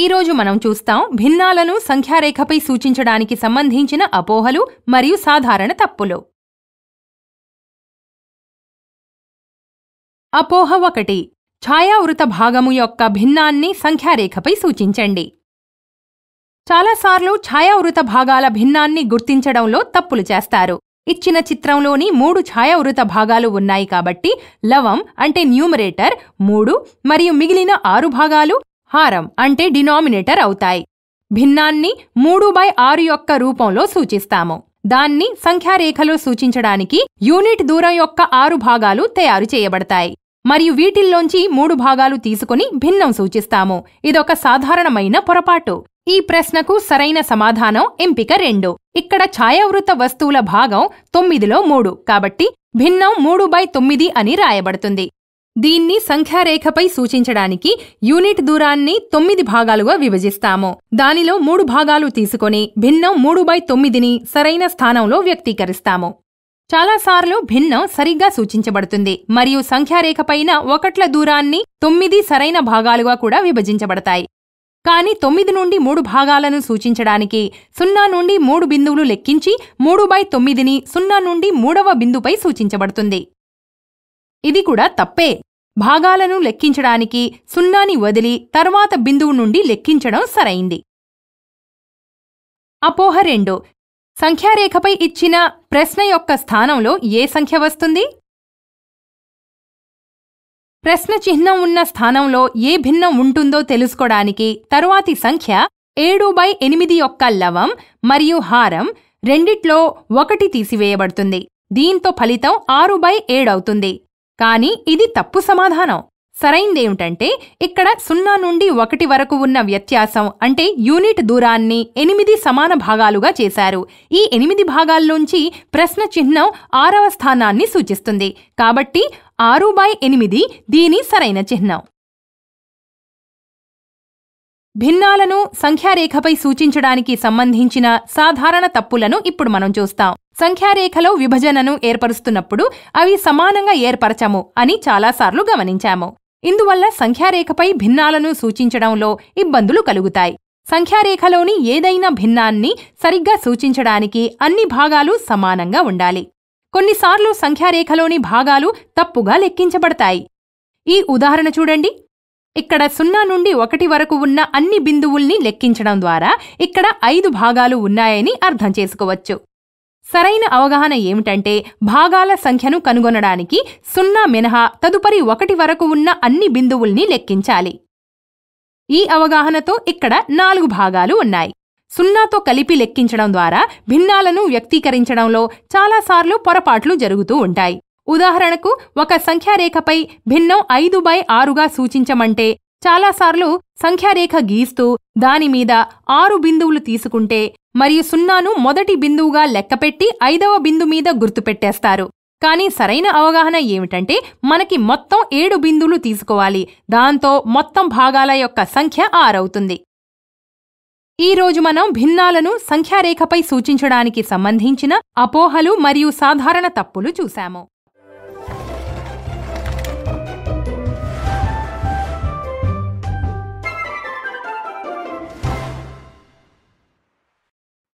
ఈరోజు మనం చూస్తాం భిన్నాలను సంఖ్యారేఖపై సూచించడానికి సంబంధించిన అపోహలు మరియు సాధారణ తప్పులు అపోహ ఒకటి ఛాయావృత భాగము యొక్క భిన్నాన్ని సంఖ్యారేఖపై సూచించండి చాలాసార్లు ఛాయావృత భాగాల భిన్నాన్ని గుర్తించడంలో తప్పులు చేస్తారు ఇచ్చిన చిత్రంలోని మూడు ఛాయావృత భాగాలు ఉన్నాయి కాబట్టి లవం అంటే న్యూమరేటర్ మూడు మరియు మిగిలిన ఆరు భాగాలు హారం అంటే డినామినేటర్ అవుతాయి భిన్నాన్ని మూడు బై ఆరు యొక్క రూపంలో సూచిస్తాము దాన్ని సంఖ్యారేఖలో సూచించడానికి యూనిట్ దూరం యొక్క ఆరు భాగాలు తయారు చేయబడతాయి మరియు వీటిల్లోంచి మూడు భాగాలు తీసుకుని భిన్నం సూచిస్తాము ఇదొక సాధారణమైన పొరపాటు ఈ ప్రశ్నకు సరైన సమాధానం ఎంపిక రెండు ఇక్కడ ఛాయావృత వస్తువుల భాగం తొమ్మిదిలో మూడు కాబట్టి భిన్నం మూడు బై తొమ్మిది అని రాయబడుతుంది దీన్ని సంఖ్యారేఖపై సూచించడానికి యూనిట్ దూరాన్ని తొమ్మిది భాగాలుగా విభజిస్తాము దానిలో మూడు భాగాలు తీసుకొని భిన్నం మూడు బై తొమ్మిదిని సరైన స్థానంలో వ్యక్తీకరిస్తాము చాలాసార్లు భిన్నం సరిగ్గా సూచించబడుతుంది మరియు సంఖ్యారేఖ పైన ఒకట్ల దూరాన్ని తొమ్మిది సరైన భాగాలుగా కూడా విభజించబడతాయి కానీ తొమ్మిది నుండి మూడు భాగాలను సూచించడానికి సున్నా నుండి మూడు బిందువులు లెక్కించి మూడు బై తొమ్మిదిని సున్నా నుండి మూడవ బిందుపై సూచించబడుతుంది ఇది కూడా తప్పే భాగాలను లెక్కించడానికి సున్నాని వదిలి తర్వాత బిందువు నుండి లెక్కించడం సరైంది అపోహ రెండు సంఖ్యారేఖపై ఇచ్చిన ప్రశ్న యొక్క స్థానంలో ఏ సంఖ్య వస్తుంది ప్రశ్న చిహ్నం ఉన్న స్థానంలో ఏ భిన్నం ఉంటుందో తెలుసుకోవడానికి తరువాతి సంఖ్య ఏడు బై ఎనిమిది యొక్క లవం మరియు హారం రెండిట్లో ఒకటి తీసివేయబడుతుంది దీంతో ఫలితం ఆరు బై ఏడవుతుంది కానీ ఇది తప్పు సమాధానం సరైందేమిటంటే ఇక్కడ సున్నా నుండి ఒకటి వరకు ఉన్న వ్యత్యాసం అంటే యూనిట్ దూరాన్ని ఎనిమిది సమాన భాగాలుగా చేశారు ఈ ఎనిమిది భాగాల్లోంచి ప్రశ్న చిహ్నం ఆరవ స్థానాన్ని సూచిస్తుంది కాబట్టి ఆరు బై ఎనిమిది దీని సరైన చిహ్నం భిన్నాలను సంఖ్యారేఖపై సూచించడానికి సంబంధించిన సాధారణ తప్పులను ఇప్పుడు మనం చూస్తాం సంఖ్యారేఖలో విభజనను ఏర్పరుస్తున్నప్పుడు అవి సమానంగా ఏర్పరచము అని చాలాసార్లు గమనించాము ఇందువల్ల సంఖ్యారేఖపై భిన్నాలను సూచించడంలో ఇబ్బందులు కలుగుతాయి సంఖ్యారేఖలోని ఏదైనా భిన్నాన్ని సరిగ్గా సూచించడానికి అన్ని భాగాలు సమానంగా ఉండాలి కొన్నిసార్లు సంఖ్యారేఖలోని భాగాలు తప్పుగా లెక్కించబడతాయి ఈ ఉదాహరణ చూడండి ఇక్కడ సున్నా నుండి ఒకటి వరకు ఉన్న అన్ని బిందువుల్ని లెక్కించడం ద్వారా ఇక్కడ ఐదు భాగాలు ఉన్నాయని అర్థం చేసుకోవచ్చు సరైన అవగాహన ఏమిటంటే భాగాల సంఖ్యను కనుగొనడానికి సున్నా మినహా తదుపరి ఒకటి వరకు ఉన్న అన్ని బిందువుల్ని లెక్కించాలి ఈ అవగాహనతో ఇక్కడ నాలుగు భాగాలు ఉన్నాయి సున్నాతో కలిపి లెక్కించడం ద్వారా భిన్నాలను వ్యక్తీకరించడంలో చాలాసార్లు పొరపాట్లు జరుగుతూ ఉంటాయి ఉదాహరణకు ఒక సంఖ్యారేఖపై భిన్నం ఐదు బై ఆరుగా సూచించమంటే చాలాసార్లు సంఖ్యారేఖ గీస్తూ దానిమీద ఆరు బిందువులు తీసుకుంటే మరియు సున్నాను మొదటి బిందువుగా లెక్కపెట్టి ఐదవ బిందు మీద గుర్తుపెట్టేస్తారు కానీ సరైన అవగాహన ఏమిటంటే మనకి మొత్తం ఏడు బిందువులు తీసుకోవాలి దాంతో మొత్తం భాగాల యొక్క సంఖ్య ఆరవుతుంది ఈరోజు మనం భిన్నాలను సంఖ్యారేఖపై సూచించడానికి సంబంధించిన అపోహలు మరియు సాధారణ తప్పులు చూశాము